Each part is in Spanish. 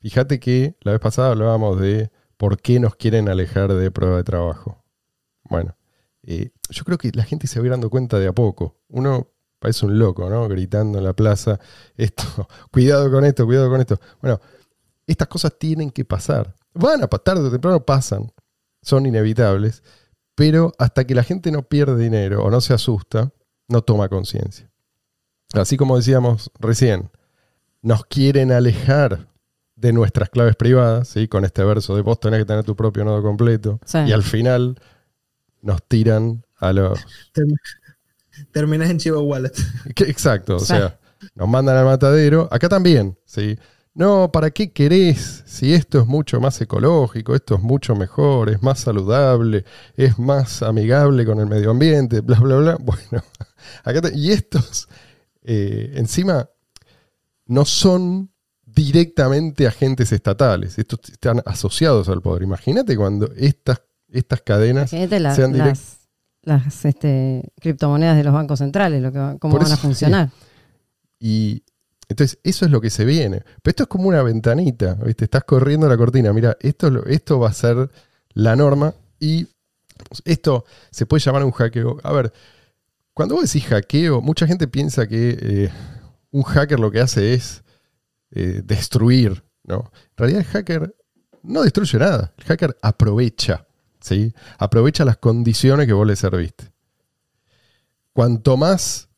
Fíjate que la vez pasada hablábamos de por qué nos quieren alejar de prueba de trabajo. Bueno, eh, yo creo que la gente se va a dando cuenta de a poco. Uno parece un loco, ¿no? Gritando en la plaza, esto, cuidado con esto, cuidado con esto. Bueno, estas cosas tienen que pasar. Van a pasar, tarde o temprano pasan, son inevitables, pero hasta que la gente no pierde dinero o no se asusta, no toma conciencia. Así como decíamos recién, nos quieren alejar de nuestras claves privadas, ¿sí? con este verso de vos tenés que tener tu propio nodo completo. Y al final nos tiran a los... Terminás en Chivo Wallet. Exacto, o sea, nos mandan al matadero. Acá también, ¿sí? No, ¿para qué querés? Si esto es mucho más ecológico, esto es mucho mejor, es más saludable, es más amigable con el medio ambiente, bla, bla, bla. Bueno, acá y estos, eh, encima, no son directamente agentes estatales. Estos están asociados al poder. Imagínate cuando estas, estas cadenas sean directas. Las, este, criptomonedas de los bancos centrales, lo cómo van a funcionar. Y entonces, eso es lo que se viene. Pero esto es como una ventanita, Estás corriendo la cortina. Mira, esto, esto va a ser la norma y esto se puede llamar un hackeo. A ver, cuando vos decís hackeo, mucha gente piensa que eh, un hacker lo que hace es eh, destruir. ¿no? En realidad el hacker no destruye nada, el hacker aprovecha, ¿sí? aprovecha las condiciones que vos le serviste. Cuanto más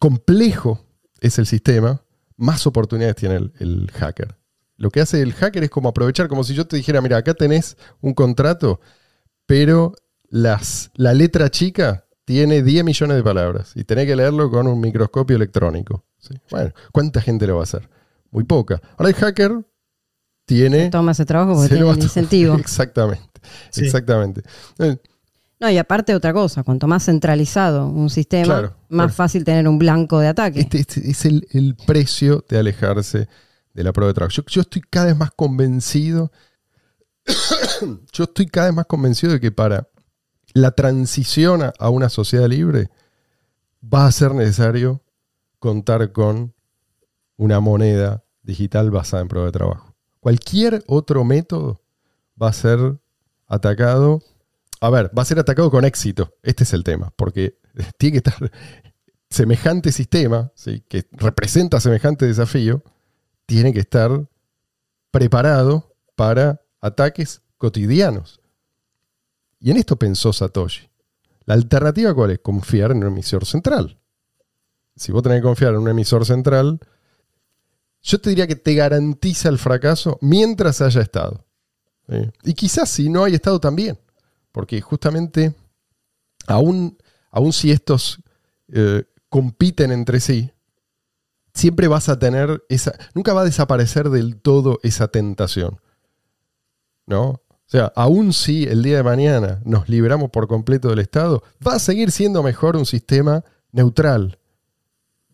complejo es el sistema, más oportunidades tiene el, hacker. Lo que hace el hacker es como aprovechar, como si yo te dijera, mira, acá tenés un contrato, pero las, la letra chica tiene 10 millones de palabras y tenés que leerlo con un microscopio electrónico. Bueno, ¿cuánta gente lo va a hacer? muy poca. Ahora el hacker tiene... toma ese trabajo porque tiene el incentivo. Exactamente, exactamente. Eh, no, y aparte otra cosa, cuanto más centralizado un sistema, más fácil tener un blanco de ataque. Este, este es el, precio de alejarse de la prueba de trabajo. yo estoy cada vez más convencido, yo estoy cada vez más convencido de que para la transición a una sociedad libre va a ser necesario contar con una moneda digital basada en prueba de trabajo. Cualquier otro método va a ser atacado. A ver, va a ser atacado con éxito. Este es el tema, porque tiene que estar semejante sistema, que representa semejante desafío, tiene que estar preparado para ataques cotidianos. Y en esto pensó Satoshi. La alternativa cuál es? Confiar en un emisor central. Si vos tenés que confiar en un emisor central, yo te diría que te garantiza el fracaso mientras haya estado. Y quizás si no hay estado también, porque justamente aún, si estos eh, compiten entre sí, siempre vas a tener esa, nunca va a desaparecer del todo esa tentación. ¿No? O sea, aún si el día de mañana nos liberamos por completo del Estado, va a seguir siendo mejor un sistema neutral,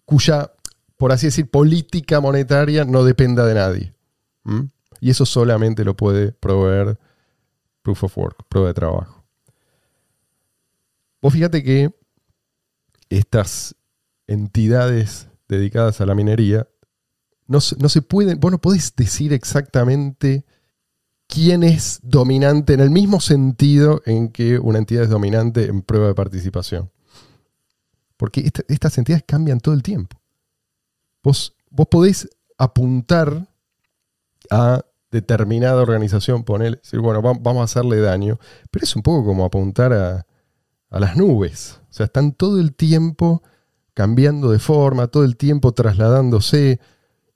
cuya por así decir, política monetaria no dependa de nadie. Y eso solamente lo puede proveer proof of work, prueba de trabajo. Vos fíjate que estas entidades dedicadas a la minería no, se pueden, vos no podés decir exactamente quién es dominante en el mismo sentido en que una entidad es dominante en prueba de participación. Porque estas entidades cambian todo el tiempo. Vos, podés apuntar a determinada organización, poner, decir, bueno, vamos a hacerle daño, pero es un poco como apuntar a, las nubes. O sea, están todo el tiempo cambiando de forma, todo el tiempo trasladándose.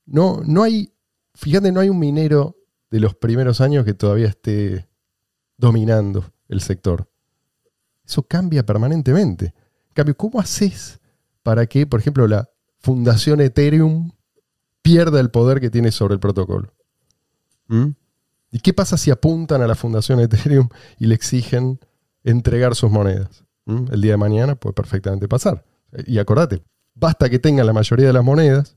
No, no hay, fíjate, no hay un minero de los primeros años que todavía esté dominando el sector. Eso cambia permanentemente. ¿cómo haces para que, por ejemplo, la Fundación Ethereum pierda el poder que tiene sobre el protocolo. ¿Mm? ¿Y qué pasa si apuntan a la Fundación Ethereum y le exigen entregar sus monedas? ¿Mm? El día de mañana puede perfectamente pasar. Y acordate, basta que tengan la mayoría de las monedas,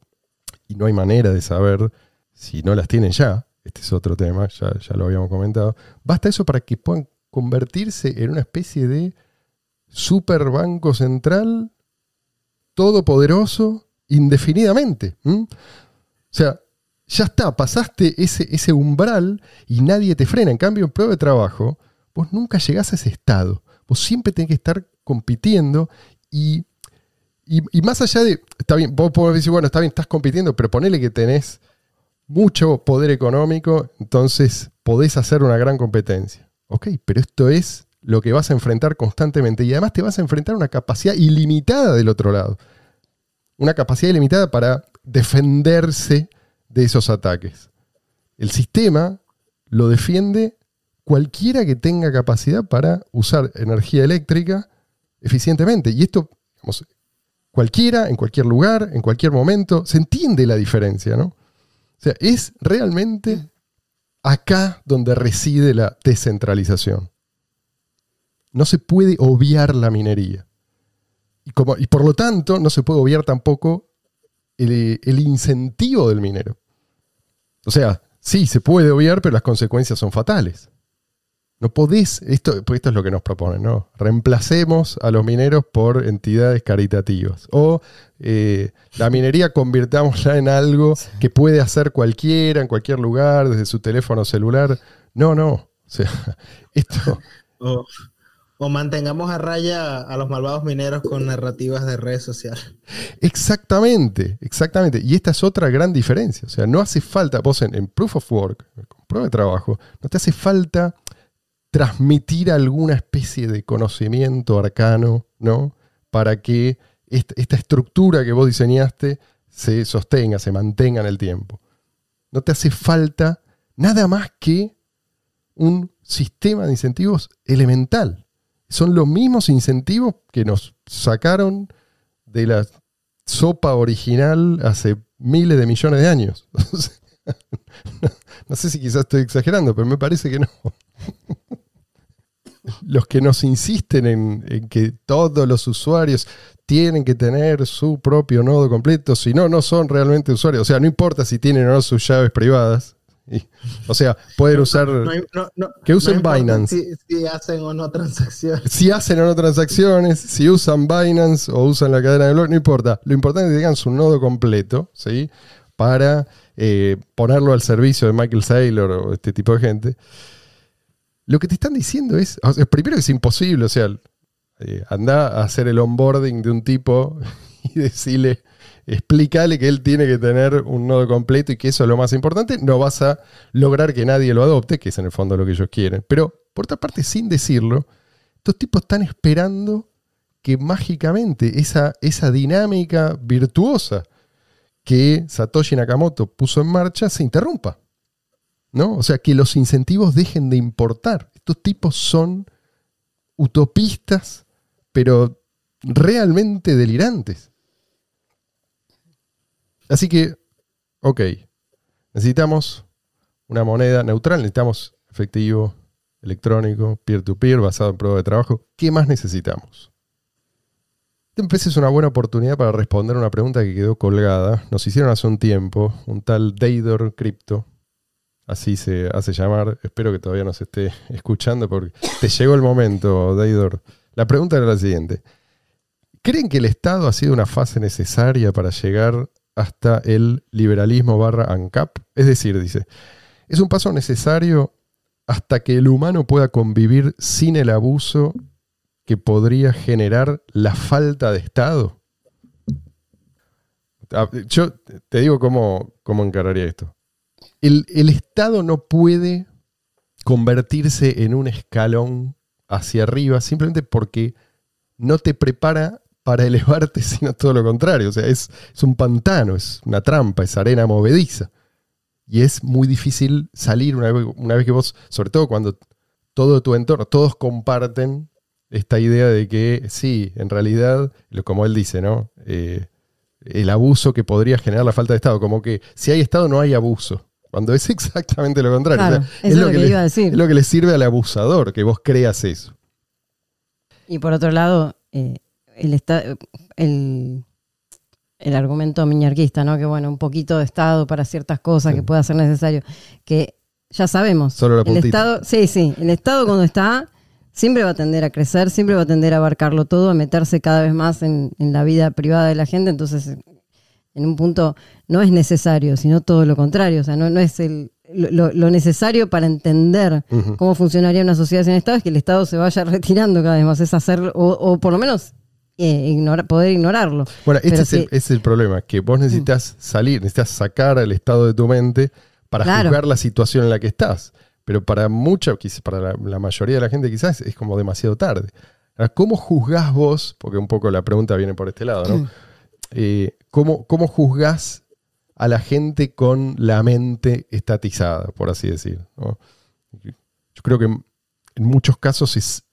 y no hay manera de saber si no las tienen ya, este es otro tema, ya, ya lo habíamos comentado, basta eso para que puedan convertirse en una especie de super banco central todopoderoso indefinidamente. O sea, ya está, pasaste ese, ese umbral y nadie te frena. En cambio, en prueba de trabajo, vos nunca llegás a ese estado. Vos siempre tenés que estar compitiendo y, y más allá de, está bien, vos podés decir, bueno, está bien, estás compitiendo, pero ponele que tenés mucho poder económico, entonces podés hacer una gran competencia. Ok, pero esto es lo que vas a enfrentar constantemente y además te vas a enfrentar a una capacidad ilimitada del otro lado una capacidad ilimitada para defenderse de esos ataques. El sistema lo defiende cualquiera que tenga capacidad para usar energía eléctrica eficientemente. Y esto, cualquiera, en cualquier lugar, en cualquier momento, se entiende la diferencia, ¿no? O sea, es realmente acá donde reside la descentralización. No se puede obviar la minería. Y, por lo tanto, no se puede obviar tampoco el, incentivo del minero. O sea, sí, se puede obviar, pero las consecuencias son fatales. No podés, esto, pues esto es lo que nos proponen, ¿no? Reemplacemos a los mineros por entidades caritativas. O eh, la minería convirtamos ya en algo que puede hacer cualquiera, en cualquier lugar, desde su teléfono celular. No, no. O sea, esto. Oh o mantengamos a raya a los malvados mineros con narrativas de redes sociales. Exactamente, exactamente. Y esta es otra gran diferencia. O sea, no hace falta, vos en, Proof of Work, en prueba de trabajo, no te hace falta transmitir alguna especie de conocimiento arcano, ¿no? Para que esta estructura que vos diseñaste se sostenga, se mantenga en el tiempo. No te hace falta nada más que un sistema de incentivos elemental son los mismos incentivos que nos sacaron de la sopa original hace miles de millones de años. no sé si quizás estoy exagerando, pero me parece que no. Los que nos insisten en, que todos los usuarios tienen que tener su propio nodo completo, si no, no son realmente usuarios. O sea, no importa si tienen o no sus llaves privadas, o sea, poder usar. que usen Binance. Si, hacen o no transacciones. Si hacen o no transacciones, si usan Binance o usan la cadena de blog, no importa. Lo importante es que tengan su nodo completo, ¿sí? Para eh, ponerlo al servicio de Michael Saylor o este tipo de gente. Lo que te están diciendo es. primero que es imposible, o sea, eh, anda a hacer el onboarding de un tipo y decirle explícale que él tiene que tener un nodo completo y que eso es lo más importante, no vas a lograr que nadie lo adopte, que es en el fondo lo que ellos quieren. Pero, por otra parte, sin decirlo, estos tipos están esperando que mágicamente esa, esa dinámica virtuosa que Satoshi Nakamoto puso en marcha se interrumpa. ¿no? O sea, que los incentivos dejen de importar. Estos tipos son utopistas, pero realmente delirantes. Así que, ok, necesitamos una moneda neutral, necesitamos efectivo, electrónico, peer-to-peer, basado en prueba de trabajo. ¿Qué más necesitamos? Este es una buena oportunidad para responder una pregunta que quedó colgada. Nos hicieron hace un tiempo un tal Deidor Crypto, así se hace llamar. Espero que todavía nos esté escuchando porque te llegó el momento, Deidor. La pregunta era la siguiente. ¿Creen que el Estado ha sido una fase necesaria para llegar hasta el liberalismo barra ANCAP. Es decir, dice, es un paso necesario hasta que el humano pueda convivir sin el abuso que podría generar la falta de Estado. Ah, yo te digo cómo, cómo encararía esto. El, el Estado no puede convertirse en un escalón hacia arriba simplemente porque no te prepara para elevarte, sino todo lo contrario. O sea, es, un pantano, es una trampa, es arena movediza. Y es muy difícil salir una vez, que vos, sobre todo cuando todo tu entorno, todos comparten esta idea de que sí, en realidad, como él dice, ¿no? Eh, el abuso que podría generar la falta de Estado, como que si hay Estado no hay abuso, cuando es exactamente lo contrario. es lo, que, le, iba a decir. Es lo que le sirve al abusador, que vos creas eso. Y por otro lado, eh, el, el, argumento miñarquista, ¿no? Que bueno, un poquito de Estado para ciertas cosas que pueda ser necesario. Que ya sabemos. Solo la el Estado, sí, sí. El Estado cuando está siempre va a tender a crecer, siempre va a tender a abarcarlo todo, a meterse cada vez más en, la vida privada de la gente. Entonces, en un punto, no es necesario, sino todo lo contrario. O sea, no, no es el, lo, necesario para entender cómo funcionaría una sociedad sin Estado es que el Estado se vaya retirando cada vez más, es hacer, o, o por lo menos eh, poder ignorarlo. Bueno, este es, el, problema, que vos necesitas salir, necesitas sacar El estado de tu mente para juzgar la situación en la que estás. Pero para mucha, para la, mayoría de la gente quizás es como demasiado tarde. ¿Cómo juzgás vos? Porque un poco la pregunta viene por este lado, ¿no? Mm. Eh, ¿cómo, juzgás a la gente con la mente estatizada, por así decir? Yo creo que en muchos casos es,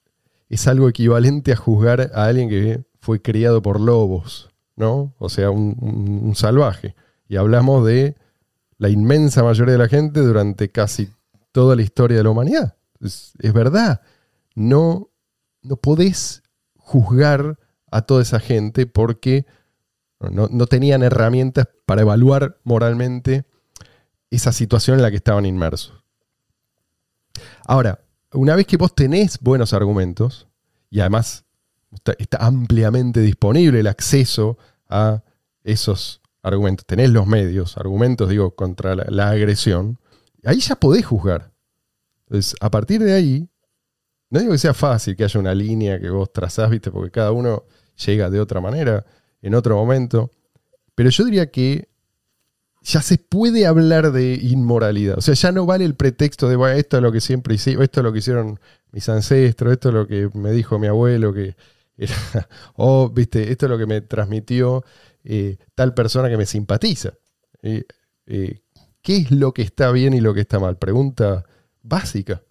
es algo equivalente a juzgar a alguien que fue criado por lobos, ¿no? O sea, un, salvaje. Y hablamos de la inmensa mayoría de la gente durante casi toda la historia de la humanidad. Es, verdad. No, no podés juzgar a toda esa gente porque no, no, tenían herramientas para evaluar moralmente esa situación en la que estaban inmersos. Ahora, una vez que vos tenés buenos argumentos, y además está, ampliamente disponible el acceso a esos argumentos. Tenés los medios, argumentos, digo, contra la, agresión. Ahí ya podés juzgar. Entonces, a partir de ahí, no digo que sea fácil que haya una línea que vos trazás, ¿viste? porque cada uno llega de otra manera, en otro momento. Pero yo diría que ya se puede hablar de inmoralidad. O sea, ya no vale el pretexto de, bueno, esto es lo que siempre hicieron, esto es lo que hicieron mis ancestros, esto es lo que me dijo mi abuelo, que era, oh, viste, esto es lo que me transmitió eh, tal persona que me simpatiza. ¿Qué es lo que está bien y lo que está mal? Pregunta básica.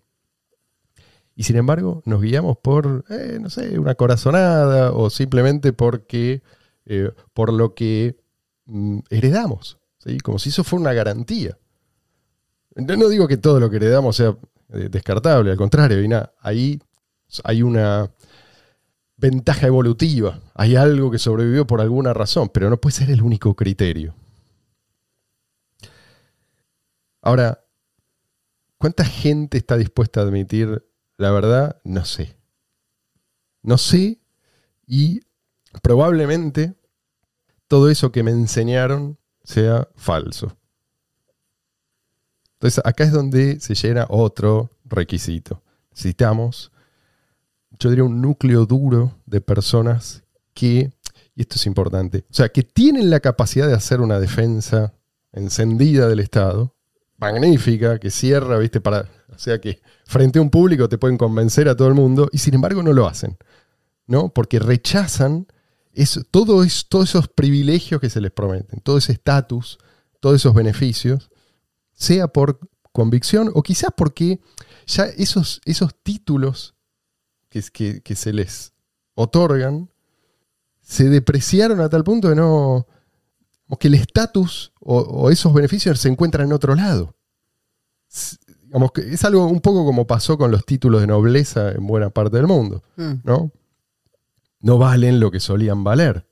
Y sin embargo, nos guiamos por, eh, no sé, una corazonada o simplemente porque, eh, por lo que mm, heredamos. Como si eso fuera una garantía. No, no, digo que todo lo que heredamos sea descartable, al contrario, y ahí hay una ventaja evolutiva. Hay algo que sobrevivió por alguna razón, pero no puede ser el único criterio. Ahora, ¿cuánta gente está dispuesta a admitir la verdad? No sé. No sé y probablemente todo eso que me enseñaron sea falso. Entonces, acá es donde se llena otro requisito. Citamos yo diría, un núcleo duro de personas que, y esto es importante, o sea, que tienen la capacidad de hacer una defensa encendida del Estado, magnífica, que cierra, ¿viste? Para, o sea, que frente a un público te pueden convencer a todo el mundo, y sin embargo no lo hacen, ¿no? Porque rechazan todo todos esos privilegios que se les prometen, todo ese estatus, todos esos beneficios, sea por convicción o quizás porque ya esos, esos títulos que, se les otorgan se depreciaron a tal punto que no. que el estatus o, esos beneficios se encuentran en otro lado. Es, que es algo un poco como pasó con los títulos de nobleza en buena parte del mundo. Mm. ¿no? no valen lo que solían valer.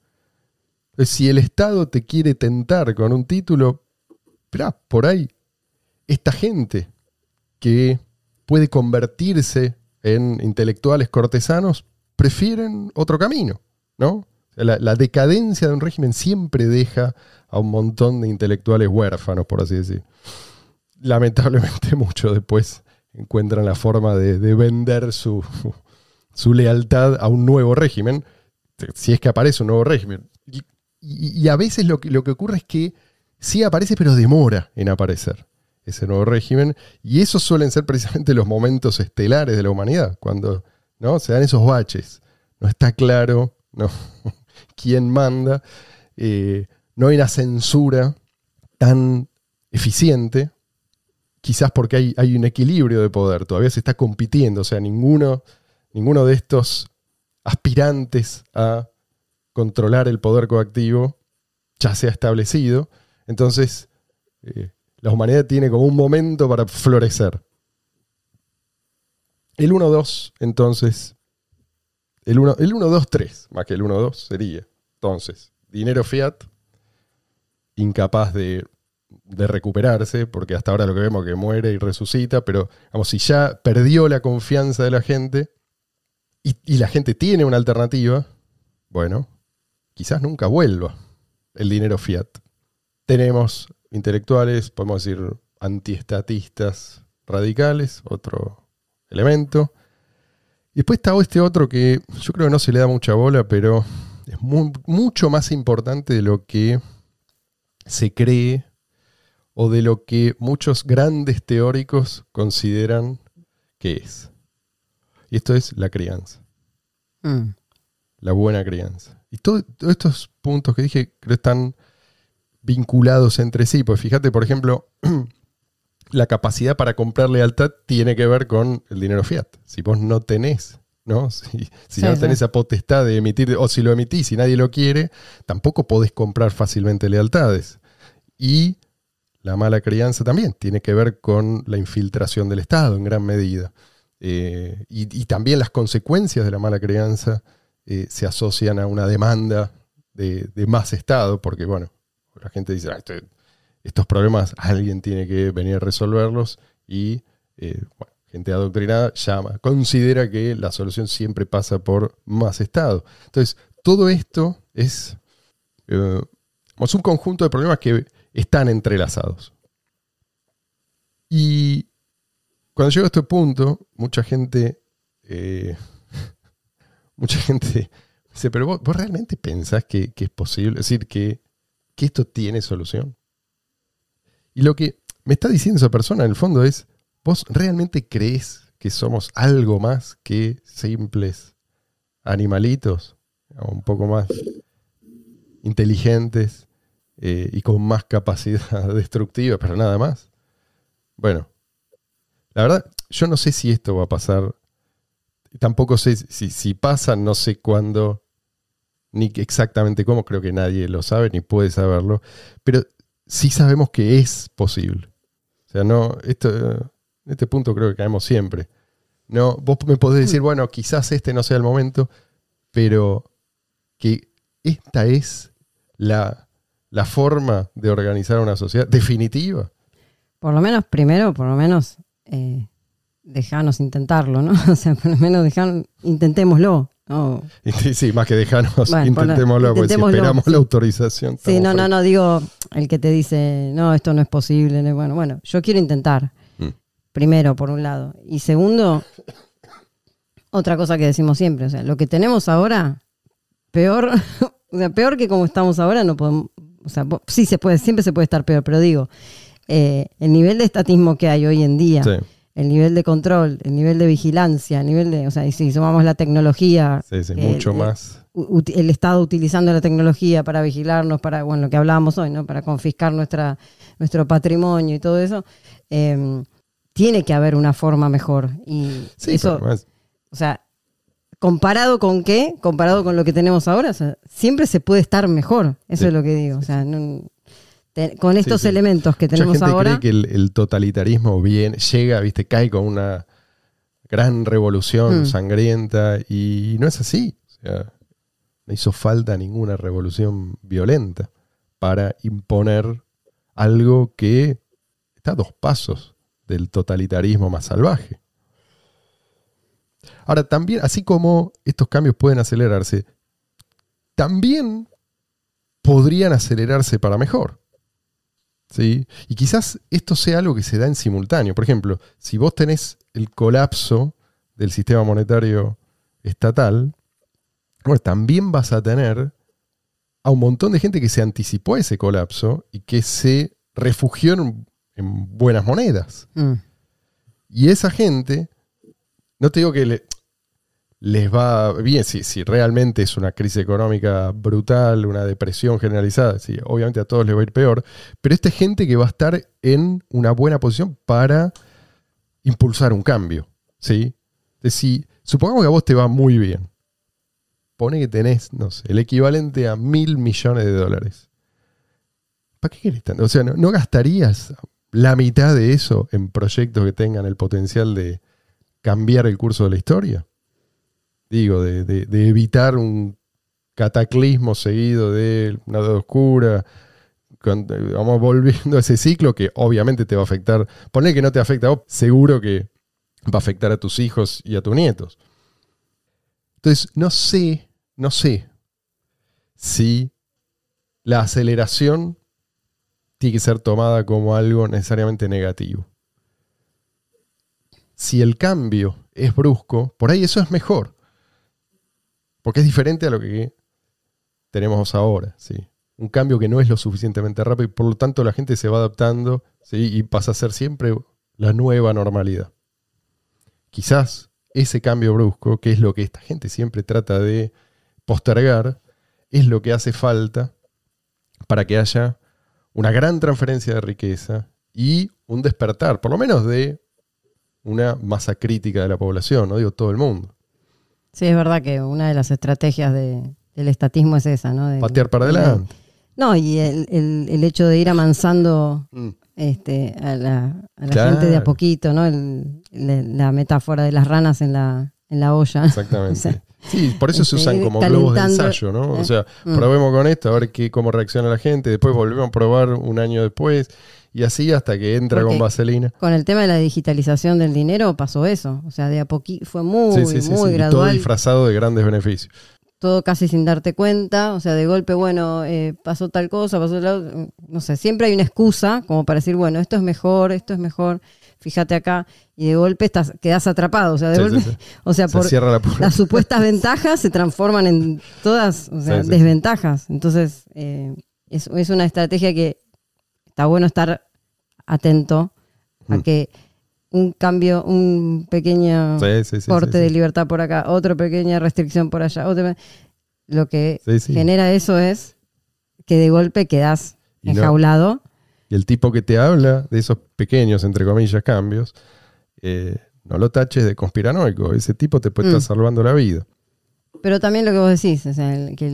si el Estado te quiere tentar con un título, por ahí, esta gente que puede convertirse en intelectuales cortesanos, prefieren otro camino, ¿no? La, decadencia de un régimen siempre deja a un montón de intelectuales huérfanos, por así decir. Lamentablemente mucho después encuentran la forma de, vender su, lealtad a un nuevo régimen, si es que aparece un nuevo régimen. Y, a veces lo lo que ocurre es que sí aparece, pero demora en aparecer ese nuevo régimen. Y esos suelen ser precisamente los momentos estelares de la humanidad, cuando ¿no? se dan esos baches. No está claro ¿no? quién manda, eh, no hay una censura tan eficiente, quizás porque hay, un equilibrio de poder, todavía se está compitiendo, o sea, ninguno, ninguno de estos aspirantes a controlar el poder coactivo ya se ha establecido, entonces eh, la humanidad tiene como un momento para florecer. El 1-2, entonces, el 1, 2, 3, más que el 1, 2 sería. Entonces, dinero fiat, incapaz de, recuperarse, porque hasta ahora lo que vemos es que muere y resucita, pero vamos, si ya perdió la confianza de la gente y, y la gente tiene una alternativa, bueno, quizás nunca vuelva el dinero fiat. Tenemos intelectuales, podemos decir antiestatistas radicales, otro elemento. Y después está este otro que yo creo que no se le da mucha bola, pero es mucho más importante de lo que se cree o de lo que muchos grandes teóricos consideran que es. Y esto es la crianza. Mm. La buena crianza. Y todos estos puntos que dije creo están vinculados entre sí. Pues fíjate, por ejemplo, la capacidad para comprar lealtad tiene que ver con el dinero fiat. Si vos no tenés, ¿no? Si, no tenés esa potestad de emitir, o si lo emitís y nadie lo quiere, tampoco podés comprar fácilmente lealtades. Y la mala crianza también tiene que ver con la infiltración del Estado en gran medida. Eh, y, también las consecuencias de la mala crianza eh, se asocian a una demanda de más Estado, porque bueno, la gente dice, ah, este, estos problemas alguien tiene que venir a resolverlos y eh, gente adoctrinada llama, considera que la solución siempre pasa por más Estado. Entonces, todo esto es, eh, un conjunto de problemas que están entrelazados. Y cuando llego a este punto, mucha gente, eh, mucha gente dice, pero vos, realmente pensás que, que, es posible, es decir, que que esto tiene solución. Y lo que me está diciendo esa persona en el fondo es, ¿vos realmente crees que somos algo más que simples animalitos? un poco más inteligentes eh, y con más capacidad destructiva, pero nada más. Bueno, la verdad, yo no sé si esto va a pasar. Tampoco sé si, si pasa, no sé cuándo ni exactamente cómo, creo que nadie lo sabe ni puede saberlo, pero sí sabemos que es posible. O sea, no, esto, en este punto creo que caemos siempre. No, vos me podés mm. decir, bueno, quizás este no sea el momento, pero que esta es la, forma de organizar una sociedad definitiva. Por lo menos, primero, por lo menos, eh, dejanos intentarlo, ¿no? O sea, por lo menos intentémoslo. Oh. Sí, más que dejarnos, intentémoslo, porque si esperamos la autorización. Sí, no, no, no, digo, el que te dice, no, esto no es posible, bueno, bueno, yo quiero intentar, mm. primero, por un lado. Y segundo, otra cosa que decimos siempre, o sea, lo que tenemos ahora, peor, o sea, peor que como estamos ahora, no podemos, o sea, sí se puede, siempre se puede estar peor, pero digo, eh, el nivel de estatismo que hay hoy en día el nivel de control, el nivel de vigilancia, el nivel de, o sea, y si sumamos la tecnología, sí, sí, mucho más. El, Estado utilizando la tecnología para vigilarnos, para, bueno, lo que hablábamos hoy, ¿no? Para confiscar nuestra, nuestro patrimonio y todo eso, em, tiene que haber una forma mejor. Y sí, eso, o sea, comparado con qué, comparado con lo que tenemos ahora, siempre se puede estar mejor, eso es lo que digo, o sea, no, con estos elementos que tenemos Mucha gente cree que el, totalitarismo llega, viste, cae con una gran revolución mm. sangrienta y no es así. O sea, no hizo falta ninguna revolución violenta para imponer algo que está a dos pasos del totalitarismo más salvaje. Ahora, también, así como estos cambios pueden acelerarse, también podrían acelerarse para mejor. Y quizás esto sea algo que se da en simultáneo. Por ejemplo, si vos tenés el colapso del sistema monetario estatal, bueno, también vas a tener a un montón de gente que se anticipó a ese colapso y que se refugió en, buenas monedas. Mm. Y esa gente, no te digo que le, les va bien, si, realmente es una crisis económica brutal, una depresión generalizada, obviamente a todos les va a ir peor, pero esta gente que va a estar en una buena posición para impulsar un cambio. ¿sí? Es decir, supongamos que a vos te va muy bien, pone que tenés, no sé, el equivalente a mil millones de dólares. ¿Para qué querés tanto? O sea, ¿no, gastarías la mitad de eso en proyectos que tengan el potencial de cambiar el curso de la historia? digo, de, evitar un cataclismo seguido de una edad oscura. Eh, vamos volviendo a ese ciclo que obviamente te va a afectar. Poner que no te afecta seguro que va a afectar a tus hijos y a tus nietos. Entonces, no sé, no sé si la aceleración tiene que ser tomada como algo necesariamente negativo. Si el cambio es brusco, por ahí eso es mejor. Porque es diferente a lo que tenemos ahora, ¿sí? Un cambio que no es lo suficientemente rápido y por lo tanto la gente se va adaptando y pasa a ser siempre la nueva normalidad. Quizás ese cambio brusco, que es lo que esta gente siempre trata de postergar, es lo que hace falta para que haya una gran transferencia de riqueza y un despertar, por lo menos de una masa crítica de la población, no digo todo el mundo. Sí, es verdad que una de las estrategias del estatismo es esa, ¿no? De, Patear para adelante. No, y el, el, hecho de ir amansando mm. este, a la, gente de a poquito, ¿no? la metáfora de las ranas en la, en la olla. Exactamente. sí, por eso se este, usan como globos de ensayo, ¿no? o eh, sea, mm. probemos con esto, a ver qué, cómo reacciona la gente, después volvemos a probar un año después y así hasta que entra con vaselina. Con el tema de la digitalización del dinero pasó eso. O sea, de a poquito fue muy, muy gradual. todo disfrazado de grandes beneficios. Todo casi sin darte cuenta. O sea, de golpe, bueno, eh, pasó tal cosa, pasó tal. No sé, siempre hay una excusa como para decir, bueno, esto es mejor, esto es mejor. Fíjate acá, y de golpe estás, quedas atrapado. O sea, de golpe, O sea, por las supuestas ventajas se transforman en todas desventajas. Entonces, eh, es una estrategia que está bueno estar atento a mm. que un cambio, un pequeño corte de libertad por acá, otra pequeña restricción por allá. Lo que genera eso es que de golpe quedas enjaulado. Y el tipo que te habla de esos pequeños, entre comillas, cambios, eh, no lo taches de conspiranoico. Ese tipo te puede estar mm. salvando la vida. Pero también lo que vos decís, o sea, que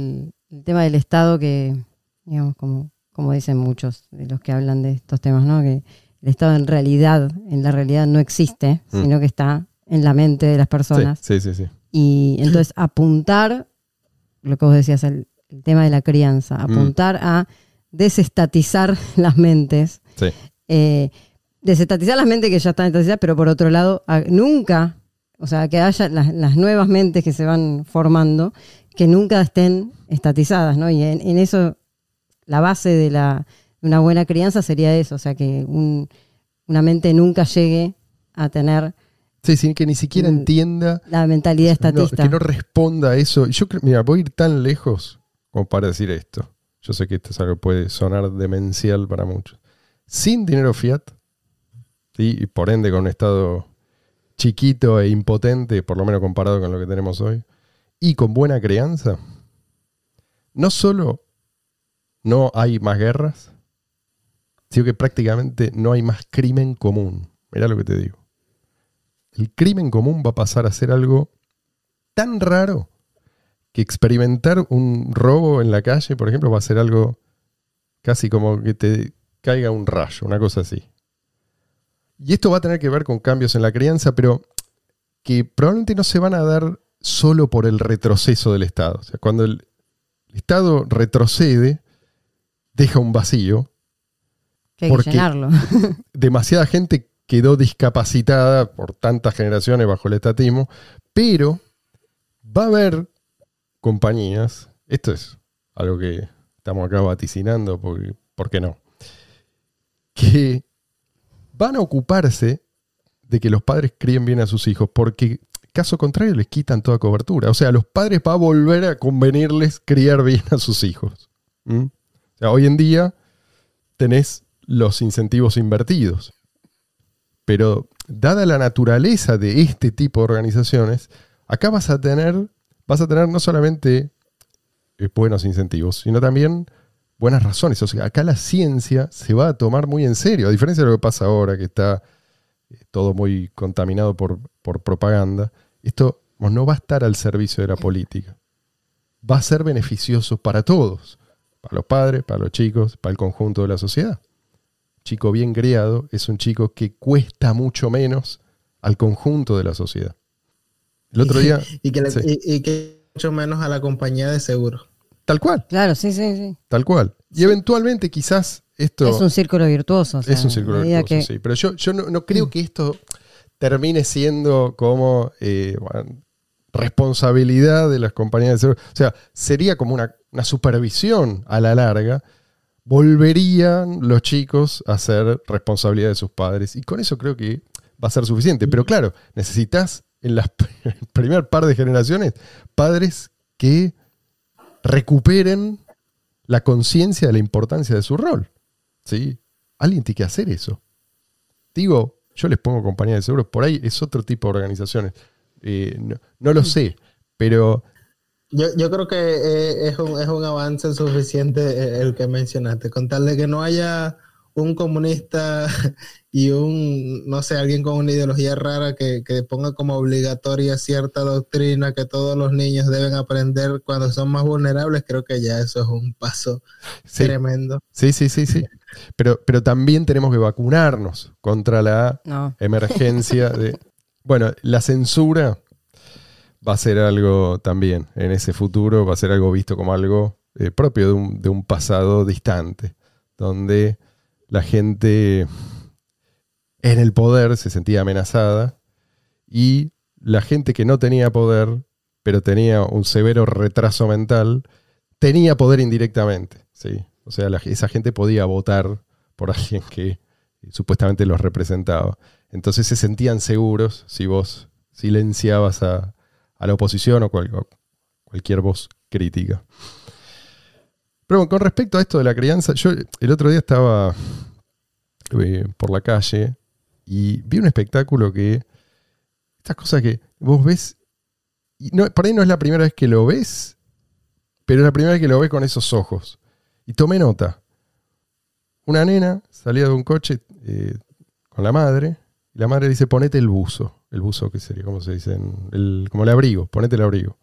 el tema del Estado que, digamos, como como dicen muchos de los que hablan de estos temas, ¿no? Que el Estado en realidad, en la realidad no existe, mm. sino que está en la mente de las personas. Sí, sí, sí, Y entonces apuntar, lo que vos decías, el, tema de la crianza, mm. apuntar a desestatizar las mentes. Sí. Eh, desestatizar las mentes que ya están estatizadas, pero por otro lado, nunca, o sea, que haya las, nuevas mentes que se van formando, que nunca estén estatizadas, ¿no? Y en eso la base de, la, una buena crianza sería eso, o sea, que una mente nunca llegue a tener... Sí, sin que ni siquiera entienda... La mentalidad estatista. No, que no responda a eso. Yo mira, voy a ir tan lejos como para decir esto. Yo sé que esto es algo que puede sonar demencial para muchos. Sin dinero fiat, y por ende con un estado chiquito e impotente, por lo menos comparado con lo que tenemos hoy, y con buena crianza, no solo no hay más guerras, sino que prácticamente no hay más crimen común. Mirá lo que te digo. El crimen común va a pasar a ser algo tan raro que experimentar un robo en la calle, por ejemplo, va a ser algo casi como que te caiga un rayo, una cosa así. Y esto va a tener que ver con cambios en la crianza, pero que probablemente no se van a dar solo por el retroceso del Estado. O sea, cuando el Estado retrocede, deja un vacío. hay porque que llenarlo. demasiada gente quedó discapacitada por tantas generaciones bajo el estatismo, pero va a haber compañías, esto es algo que estamos acá vaticinando, porque, ¿por qué no? Que van a ocuparse de que los padres críen bien a sus hijos, porque caso contrario les quitan toda cobertura. O sea, a los padres va a volver a convenirles criar bien a sus hijos hoy en día tenés los incentivos invertidos. Pero dada la naturaleza de este tipo de organizaciones, acá vas a tener, vas a tener no solamente eh, buenos incentivos, sino también buenas razones. O sea, acá la ciencia se va a tomar muy en serio, a diferencia de lo que pasa ahora, que está eh, todo muy contaminado por propaganda. Esto no va a estar al servicio de la política. Va a ser beneficioso para todos para los padres, para los chicos, para el conjunto de la sociedad. Chico bien criado es un chico que cuesta mucho menos al conjunto de la sociedad. El otro día... y, que mucho menos a la compañía de seguro. Tal cual. Claro, sí, sí, sí. Tal cual. Y eventualmente quizás esto... Es un círculo virtuoso. es un círculo virtuoso, Pero yo, yo no, creo que esto termine siendo como, eh, responsabilidad de las compañías de seguros. O sea, sería como una, supervisión a la larga. Volverían los chicos a ser responsabilidad de sus padres. Y con eso creo que va a ser suficiente. Pero claro, necesitas en las primer par de generaciones padres que recuperen la conciencia de la importancia de su rol. ¿sí? Alguien tiene que hacer eso. Digo, yo les pongo compañías de seguros, por ahí es otro tipo de organizaciones no, lo sé, pero... Yo, yo creo que eh, es, un, es un avance suficiente eh, el que mencionaste, con tal de que no haya un comunista y un, no sé, alguien con una ideología rara que, que, ponga como obligatoria cierta doctrina que todos los niños deben aprender cuando son más vulnerables, creo que ya eso es un paso tremendo. Sí, sí, sí, sí. Pero, pero también tenemos que vacunarnos contra la emergencia de... Bueno, la censura va a ser algo también, en ese futuro va a ser algo visto como algo eh, propio de un, pasado distante, donde la gente en el poder se sentía amenazada y la gente que no tenía poder, pero tenía un severo retraso mental, tenía poder indirectamente. O sea, esa gente podía votar por alguien que supuestamente los representaba. Entonces se sentían seguros si vos silenciabas a, la oposición o, cualquier voz crítica. Pero con respecto a esto de la crianza, yo el otro día estaba eh, por la calle y vi un espectáculo que. Estas cosas que vos ves. Y no, por ahí no es la primera vez que lo ves, pero es la primera vez que lo ves con esos ojos. Y tomé nota. Una nena salía de un coche eh, con la madre la madre dice, ponete el buzo. El buzo, que sería, ¿cómo se dice? como el abrigo, ponete el abrigo.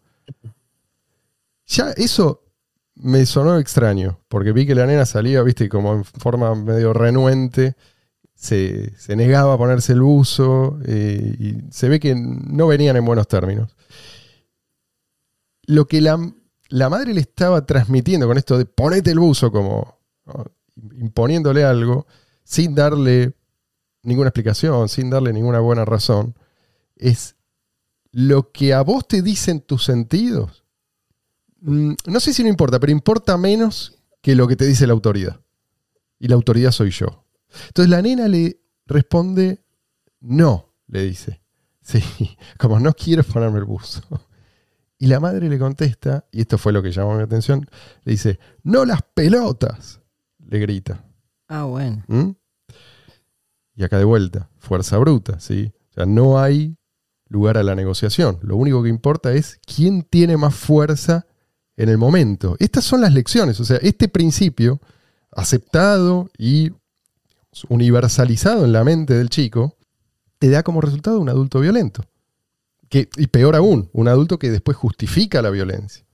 Ya eso me sonó extraño, porque vi que la nena salía, viste, como en forma medio renuente, se, negaba a ponerse el buzo, eh, y se ve que no venían en buenos términos. Lo que la, madre le estaba transmitiendo con esto de ponete el buzo, como imponiéndole algo, sin darle ninguna explicación, sin darle ninguna buena razón, es lo que a vos te dicen tus sentidos. Mm, no sé si no importa, pero importa menos que lo que te dice la autoridad. Y la autoridad soy yo. Entonces la nena le responde, no, le dice. Sí, como no quiero ponerme el buzo. Y la madre le contesta, y esto fue lo que llamó mi atención, le dice, no las pelotas, le grita. Ah, bueno. ¿Mm? Y acá de vuelta, fuerza bruta, ¿sí? O sea, no hay lugar a la negociación. Lo único que importa es quién tiene más fuerza en el momento. Estas son las lecciones, o sea, este principio aceptado y universalizado en la mente del chico, te da como resultado un adulto violento. Que, y peor aún, un adulto que después justifica la violencia.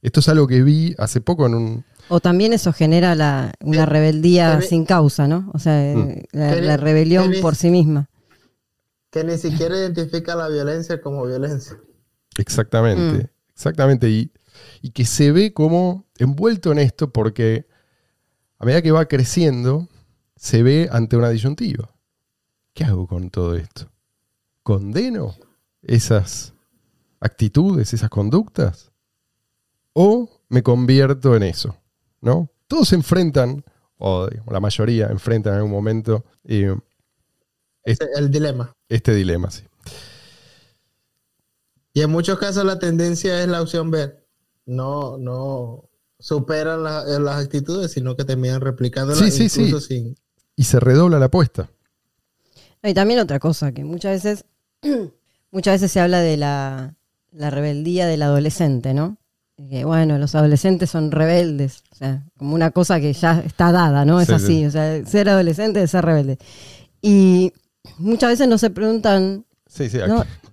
Esto es algo que vi hace poco en un, o también eso genera la, una rebeldía sin causa, ¿no? O sea, eh, mm. la, rebelión por sí misma. Que ni siquiera identifica la violencia como violencia. Exactamente, mm. exactamente. Y, y que se ve como envuelto en esto porque a medida que va creciendo, se ve ante una disyuntiva. ¿Qué hago con todo esto? ¿Condeno esas actitudes, esas conductas? ¿O me convierto en eso? ¿no? Todos se enfrentan, o la mayoría enfrentan en algún momento. el dilema. Este dilema, sí. Y en muchos casos la tendencia es la opción B. No, no superan eh, las actitudes, sino que terminan replicándolas sí, sí, Y se redobla la apuesta. Y también otra cosa, que muchas veces, muchas veces se habla de la, la rebeldía del adolescente, ¿no? bueno, los adolescentes son rebeldes, como una cosa que ya está dada, ¿no? Es así, o sea, ser adolescente es ser rebelde. Y muchas veces no se preguntan,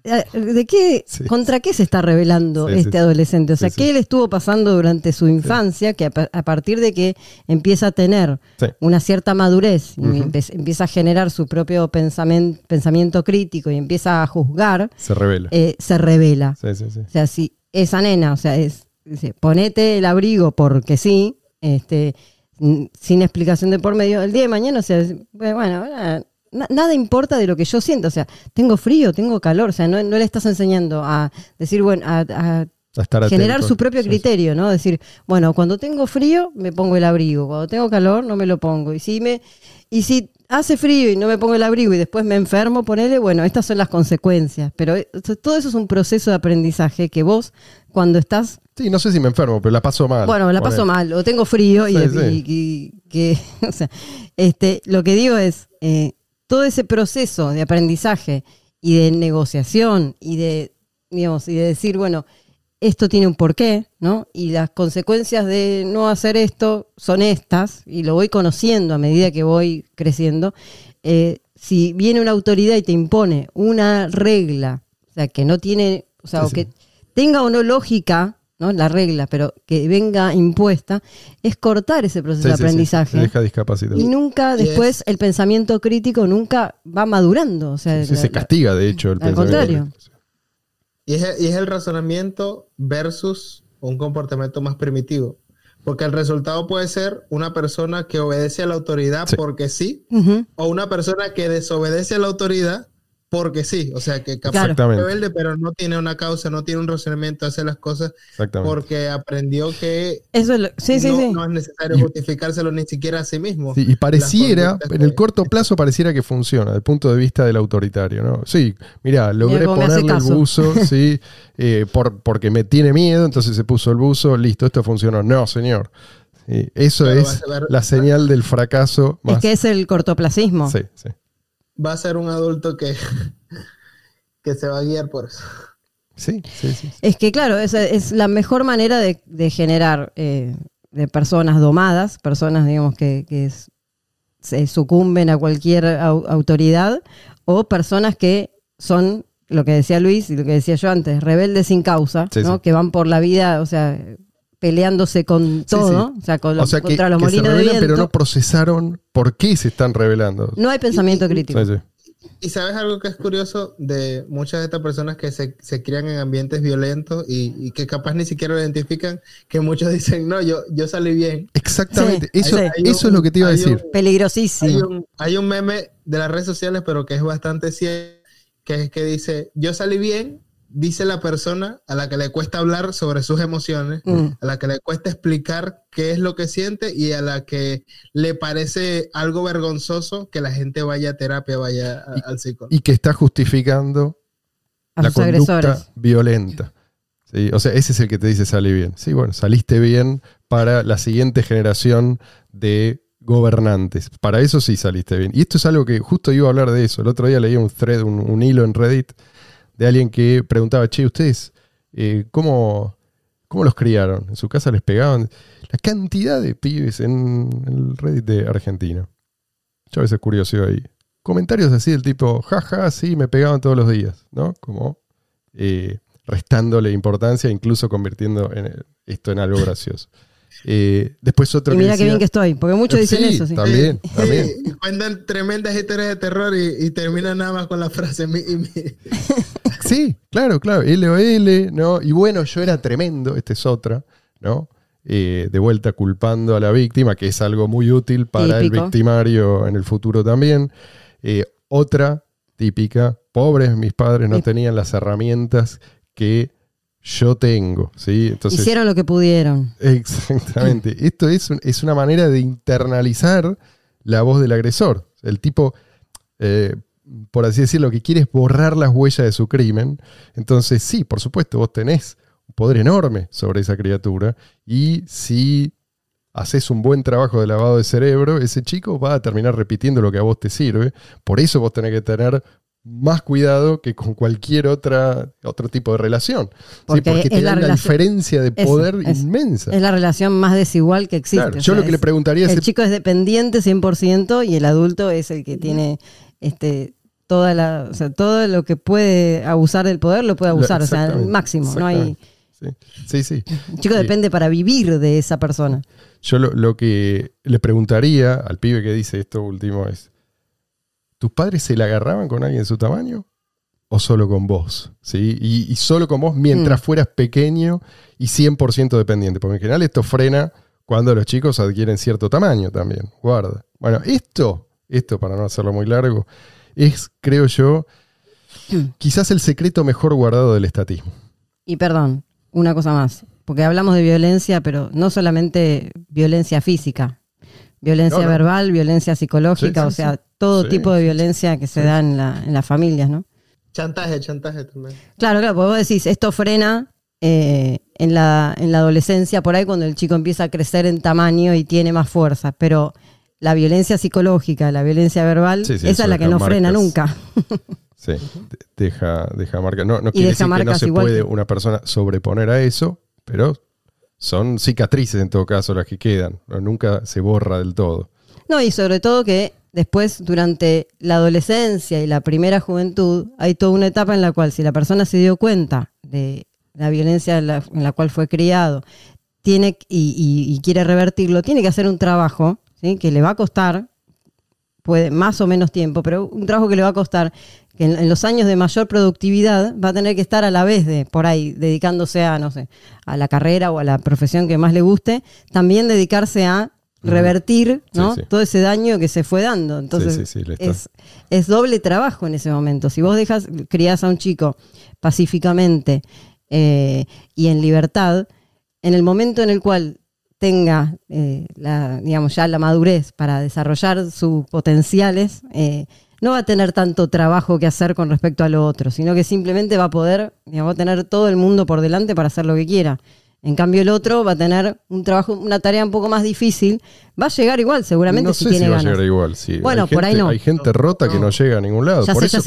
eh, ¿de qué, contra qué se está rebelando este adolescente? O sea, ¿qué le estuvo pasando durante su infancia que a, partir de que empieza a tener una cierta madurez, y empieza a generar su propio pensamiento, crítico y empieza a juzgar, se revela. Eh, se revela. O sea, si esa nena, o sea, es ponete el abrigo porque sí, este, sin explicación de por medio, el día de mañana, o sea, bueno, nada importa de lo que yo siento, o sea, tengo frío, tengo calor, o sea, no, le estás enseñando a decir, bueno, a, generar su propio criterio, ¿no? Decir, bueno, cuando tengo frío me pongo el abrigo, cuando tengo calor no me lo pongo. Y si me y si hace frío y no me pongo el abrigo y después me enfermo, él, bueno, estas son las consecuencias. Pero eh, todo eso es un proceso de aprendizaje que vos, cuando estás. Sí, no sé si me enfermo, pero la paso mal. Bueno, la paso mal, o tengo frío y, que, este, lo que digo es, eh, todo ese proceso de aprendizaje y de negociación y de, digamos, y de decir, bueno, esto tiene un porqué, ¿no? Y las consecuencias de no hacer esto son estas, y lo voy conociendo a medida que voy creciendo. Eh, si viene una autoridad y te impone una regla, o sea, que no tiene, o sea, que tenga o no lógica, ¿no? La regla, pero que venga impuesta, es cortar ese proceso de aprendizaje. Y nunca después el pensamiento crítico nunca va madurando. O sea, se castiga, de hecho, el pensamiento. Contrario. Crítico. Y es, el razonamiento versus un comportamiento más primitivo. Porque el resultado puede ser una persona que obedece a la autoridad porque sí, o una persona que desobedece a la autoridad porque sí, o sea, que capaz rebelde, pero no tiene una causa, no tiene un razonamiento, hace las cosas porque aprendió que Eso no, es necesario justificárselo ni siquiera a sí mismo. y pareciera, en el corto plazo pareciera que funciona, desde el punto de vista del autoritario, ¿no? Sí, mira, eh, logré ponerle el buzo, sí, eh, por, porque me tiene miedo, entonces se puso el buzo, listo, esto funcionó. No, señor. eso es la señal del fracaso. Más. Es que es el cortoplacismo. Sí, sí va a ser un adulto que, que se va a guiar por eso. Sí, sí, sí. Es que claro, es, es la mejor manera de, generar eh, de personas domadas, personas digamos que, se sucumben a cualquier autoridad o personas que son lo que decía Luis y lo que decía yo antes, rebeldes sin causa, ¿no? que van por la vida, o sea, peleándose con todo, o sea, con los, o sea, contra los molinos se Pero no procesaron por qué se están revelando. No hay pensamiento crítico. Y, sabes algo que es curioso de muchas de estas personas que se, se crían en ambientes violentos y, que capaz ni siquiera lo identifican, que muchos dicen, no, yo, yo salí bien. Exactamente, eso, eso es lo que te iba a decir. Peligrosísimo. Hay un, hay un meme de las redes sociales, pero que es bastante cierto, que es que dice, yo salí bien dice la persona a la que le cuesta hablar sobre sus emociones, mm. a la que le cuesta explicar qué es lo que siente y a la que le parece algo vergonzoso que la gente vaya a terapia, vaya al psicólogo. Y que está justificando a la conducta agresores. violenta. o sea, ese es el que te dice salí bien. Sí, bueno, saliste bien para la siguiente generación de gobernantes. Para eso sí saliste bien. Y esto es algo que justo iba a hablar de eso. El otro día leí un thread, un hilo en Reddit de alguien que preguntaba, che, ¿ustedes eh, cómo, los criaron? ¿En su casa les pegaban? La cantidad de pibes en el Reddit de Argentina. Yo a veces curioso ahí. Comentarios así del tipo, jaja, sí, me pegaban todos los días, ¿no? Como eh, restándole importancia, incluso convirtiendo esto en algo gracioso. Eh, después otro y mira que qué bien que estoy, porque muchos dicen eso. También, también. cuentan tremendas historias de terror y, terminan nada más con la frase. sí, claro, claro. LOL, ¿no? Y bueno, yo era tremendo, esta es otra, ¿no? Eh, de vuelta culpando a la víctima, que es algo muy útil para el victimario en el futuro también. Eh, otra típica, pobres mis padres no tenían las herramientas que yo tengo. ¿sí? Entonces, Hicieron lo que pudieron. Exactamente. Esto es, una manera de internalizar la voz del agresor. El tipo, eh, por así decirlo, que quiere es borrar las huellas de su crimen. Entonces, sí, por supuesto, vos tenés un poder enorme sobre esa criatura. Y si haces un buen trabajo de lavado de cerebro, ese chico va a terminar repitiendo lo que a vos te sirve. Por eso vos tenés que tener más cuidado que con cualquier otra, otro tipo de relación. Porque, tiene una diferencia de poder inmensa. Es la relación más desigual que existe. yo lo que le preguntaría es... El chico es dependiente 100% y el adulto es el que tiene este, toda la, todo lo que puede abusar del poder lo puede abusar, o sea, al máximo. No hay... El chico depende para vivir de esa persona. Yo lo que le preguntaría al pibe que dice esto último es ¿Tus padres se la agarraban con alguien de su tamaño? ¿O solo con vos? ¿Sí? Y, solo con vos mientras mm. fueras pequeño y 100% dependiente. Porque en general esto frena cuando los chicos adquieren cierto tamaño también. Guarda. Bueno, esto, esto para no hacerlo muy largo, es, creo yo, quizás el secreto mejor guardado del estatismo. Y perdón, una cosa más, porque hablamos de violencia, pero no solamente violencia física, Violencia verbal, violencia psicológica, o sea, todo tipo de violencia que se da en, la, las familias, ¿no? Chantaje, chantaje también. Claro, claro, porque vos decís, esto frena eh, en, la, en la adolescencia, por ahí cuando el chico empieza a crecer en tamaño y tiene más fuerza, pero la violencia psicológica, la violencia verbal, esa es la que no frena nunca. Sí, deja, deja marca. No, no quiere decir que no se puede una persona sobreponer a eso, pero son cicatrices en todo caso las que quedan, nunca se borra del todo. No, y sobre todo que después durante la adolescencia y la primera juventud hay toda una etapa en la cual si la persona se dio cuenta de la violencia en la, cual fue criado tiene y, quiere revertirlo, tiene que hacer un trabajo que le va a costar, puede más o menos tiempo, pero un trabajo que le va a costar, que en, los años de mayor productividad va a tener que estar a la vez de por ahí, dedicándose a, no sé, a la carrera o a la profesión que más le guste, también dedicarse a revertir ¿no? todo ese daño que se fue dando. Entonces, es, doble trabajo en ese momento. Si vos dejas, criás a un chico pacíficamente eh, y en libertad, en el momento en el cual tenga eh, la, digamos, ya la madurez para desarrollar sus potenciales, eh, no va a tener tanto trabajo que hacer con respecto a lo otro, sino que simplemente va a poder, a tener todo el mundo por delante para hacer lo que quiera. En cambio, el otro va a tener un trabajo, una tarea un poco más difícil. Va a llegar igual, seguramente, no si va a llegar igual, sí. Bueno, por ahí no. Hay gente rota que no llega a ningún lado. por eso,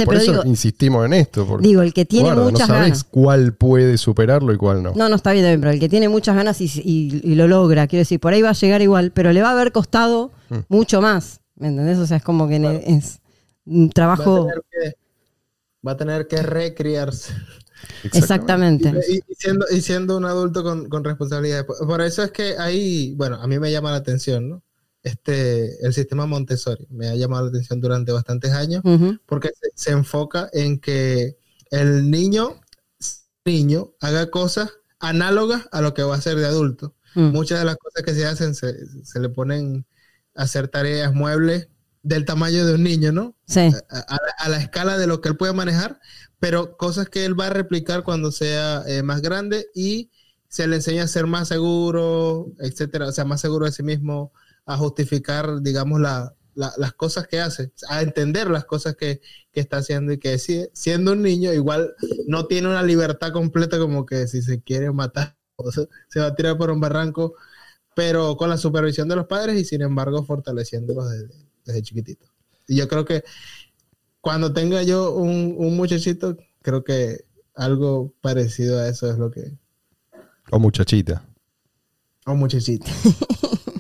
insistimos en esto. digo, el que tiene muchas no sabes ganas. cuál puede superarlo y cuál no. No, no está bien, pero el que tiene muchas ganas y, lo logra, quiero decir, por ahí va a llegar igual, pero le va a haber costado mm. mucho más. ¿Me entendés? O sea, es como que es un trabajo. Va a tener que, va a tener que recrearse. Exactamente. Y, siendo, un adulto con, con responsabilidad. Por, eso es que ahí, bueno, a mí me llama la atención, ¿no? Este, el sistema Montessori me ha llamado la atención durante bastantes años porque se, enfoca en que el niño, niño haga cosas análogas a lo que va a hacer de adulto. Mm. Muchas de las cosas que se hacen se le ponen a hacer tareas muebles del tamaño de un niño, ¿no? Sí. A, la escala de lo que él puede manejar, pero cosas que él va a replicar cuando sea eh, más grande y se le enseña a ser más seguro, etcétera, o sea, más seguro de sí mismo, a justificar, digamos, las cosas que hace, a entender las cosas que, está haciendo y que Siendo un niño, igual no tiene una libertad completa como que si se quiere matar, o se va a tirar por un barranco, pero con la supervisión de los padres y sin embargo fortaleciéndolos desde, desde chiquitito. Y yo creo que cuando tenga yo un, un muchachito, creo que algo parecido a eso es lo que... O muchachita. O muchachita.